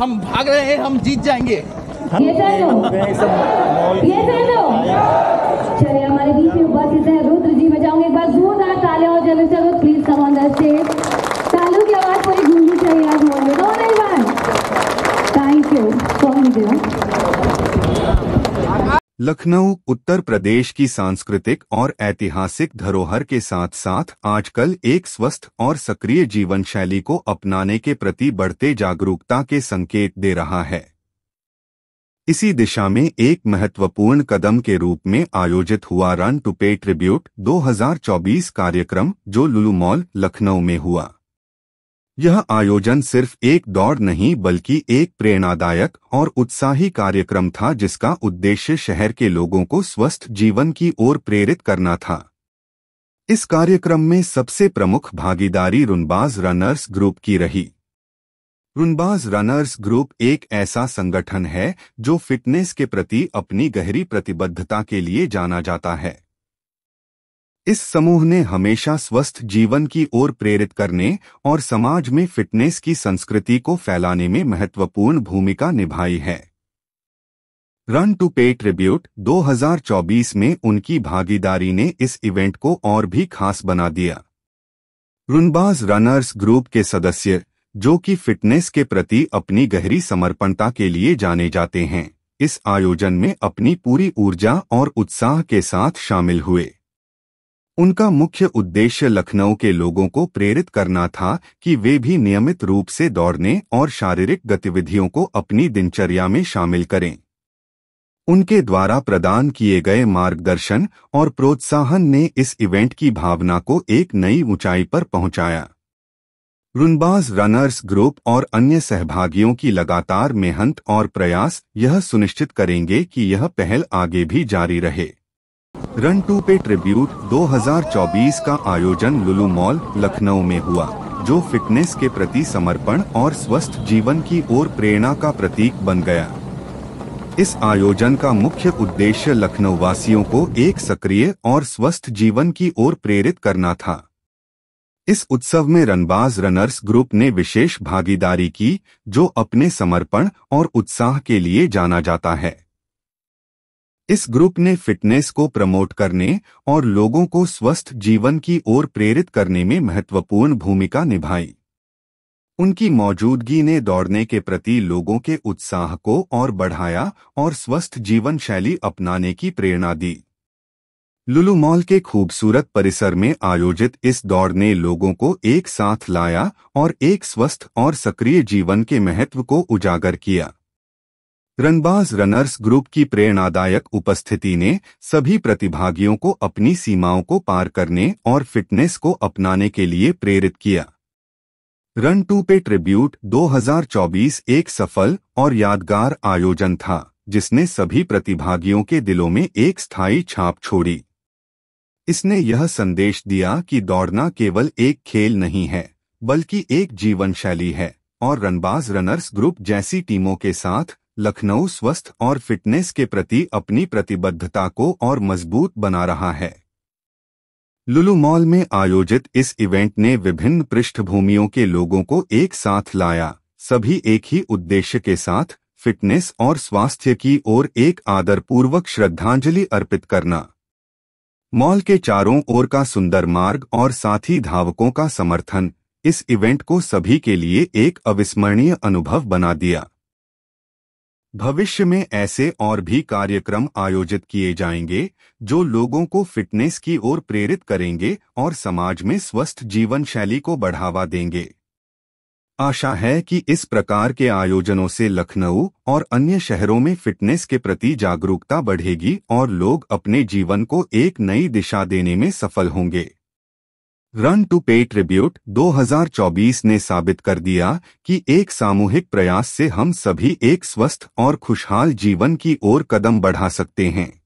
हम भाग रहे हैं हम जीत जाएंगे ये ये चलिए हमारे बीच में उपस्थित है रुद्र जी एक बार जोरदार ताले और जब चलो प्लीज तालू की आवाज पूरी गूंजनी चाहिए आज में थैंक यू लखनऊ उत्तर प्रदेश की सांस्कृतिक और ऐतिहासिक धरोहर के साथ साथ आजकल एक स्वस्थ और सक्रिय जीवन शैली को अपनाने के प्रति बढ़ते जागरूकता के संकेत दे रहा है इसी दिशा में एक महत्वपूर्ण कदम के रूप में आयोजित हुआ रन टू पे ट्रिब्यूट 2024 कार्यक्रम जो लुलू मॉल लखनऊ में हुआ यह आयोजन सिर्फ एक दौड़ नहीं बल्कि एक प्रेरणादायक और उत्साही कार्यक्रम था जिसका उद्देश्य शहर के लोगों को स्वस्थ जीवन की ओर प्रेरित करना था इस कार्यक्रम में सबसे प्रमुख भागीदारी रुनबाज रनर्स ग्रुप की रही रुनबाज रनर्स ग्रुप एक ऐसा संगठन है जो फिटनेस के प्रति अपनी गहरी प्रतिबद्धता के लिए जाना जाता है इस समूह ने हमेशा स्वस्थ जीवन की ओर प्रेरित करने और समाज में फिटनेस की संस्कृति को फैलाने में महत्वपूर्ण भूमिका निभाई है रन टू पे ट्रिब्यूट 2024 में उनकी भागीदारी ने इस इवेंट को और भी खास बना दिया रुनबाज रनर्स ग्रुप के सदस्य जो कि फिटनेस के प्रति अपनी गहरी समर्पणता के लिए जाने जाते हैं इस आयोजन में अपनी पूरी ऊर्जा और उत्साह के साथ शामिल हुए उनका मुख्य उद्देश्य लखनऊ के लोगों को प्रेरित करना था कि वे भी नियमित रूप से दौड़ने और शारीरिक गतिविधियों को अपनी दिनचर्या में शामिल करें उनके द्वारा प्रदान किए गए मार्गदर्शन और प्रोत्साहन ने इस इवेंट की भावना को एक नई ऊंचाई पर पहुंचाया रुनबाज रनर्स ग्रुप और अन्य सहभागियों की लगातार मेहनत और प्रयास यह सुनिश्चित करेंगे कि यह पहल आगे भी जारी रहे रन टू पे ट्रिब्यूट 2024 का आयोजन लुलू मॉल लखनऊ में हुआ जो फिटनेस के प्रति समर्पण और स्वस्थ जीवन की ओर प्रेरणा का प्रतीक बन गया इस आयोजन का मुख्य उद्देश्य लखनऊ वासियों को एक सक्रिय और स्वस्थ जीवन की ओर प्रेरित करना था इस उत्सव में रनबाज रनर्स ग्रुप ने विशेष भागीदारी की जो अपने समर्पण और उत्साह के लिए जाना जाता है इस ग्रुप ने फिटनेस को प्रमोट करने और लोगों को स्वस्थ जीवन की ओर प्रेरित करने में महत्वपूर्ण भूमिका निभाई उनकी मौजूदगी ने दौड़ने के प्रति लोगों के उत्साह को और बढ़ाया और स्वस्थ जीवन शैली अपनाने की प्रेरणा दी लुलु मॉल के खूबसूरत परिसर में आयोजित इस दौड़ ने लोगों को एक साथ लाया और एक स्वस्थ और सक्रिय जीवन के महत्व को उजागर किया रनबाज रनर्स ग्रुप की प्रेरणादायक उपस्थिति ने सभी प्रतिभागियों को अपनी सीमाओं को पार करने और फिटनेस को अपनाने के लिए प्रेरित किया रन टू पे ट्रिब्यूट 2024 एक सफल और यादगार आयोजन था जिसने सभी प्रतिभागियों के दिलों में एक स्थायी छाप छोड़ी इसने यह संदेश दिया कि दौड़ना केवल एक खेल नहीं है बल्कि एक जीवन शैली है और रनबाज रनर्स ग्रुप जैसी टीमों के साथ लखनऊ स्वस्थ और फिटनेस के प्रति अपनी प्रतिबद्धता को और मजबूत बना रहा है लुलु मॉल में आयोजित इस इवेंट ने विभिन्न पृष्ठभूमियों के लोगों को एक साथ लाया सभी एक ही उद्देश्य के साथ फिटनेस और स्वास्थ्य की ओर एक आदरपूर्वक श्रद्धांजलि अर्पित करना मॉल के चारों ओर का सुंदर मार्ग और साथी धावकों का समर्थन इस इवेंट को सभी के लिए एक अविस्मरणीय अनुभव बना दिया भविष्य में ऐसे और भी कार्यक्रम आयोजित किए जाएंगे जो लोगों को फिटनेस की ओर प्रेरित करेंगे और समाज में स्वस्थ जीवन शैली को बढ़ावा देंगे आशा है कि इस प्रकार के आयोजनों से लखनऊ और अन्य शहरों में फिटनेस के प्रति जागरूकता बढ़ेगी और लोग अपने जीवन को एक नई दिशा देने में सफल होंगे रन टू पे ट्रिब्यूट 2024 ने साबित कर दिया कि एक सामूहिक प्रयास से हम सभी एक स्वस्थ और खुशहाल जीवन की ओर कदम बढ़ा सकते हैं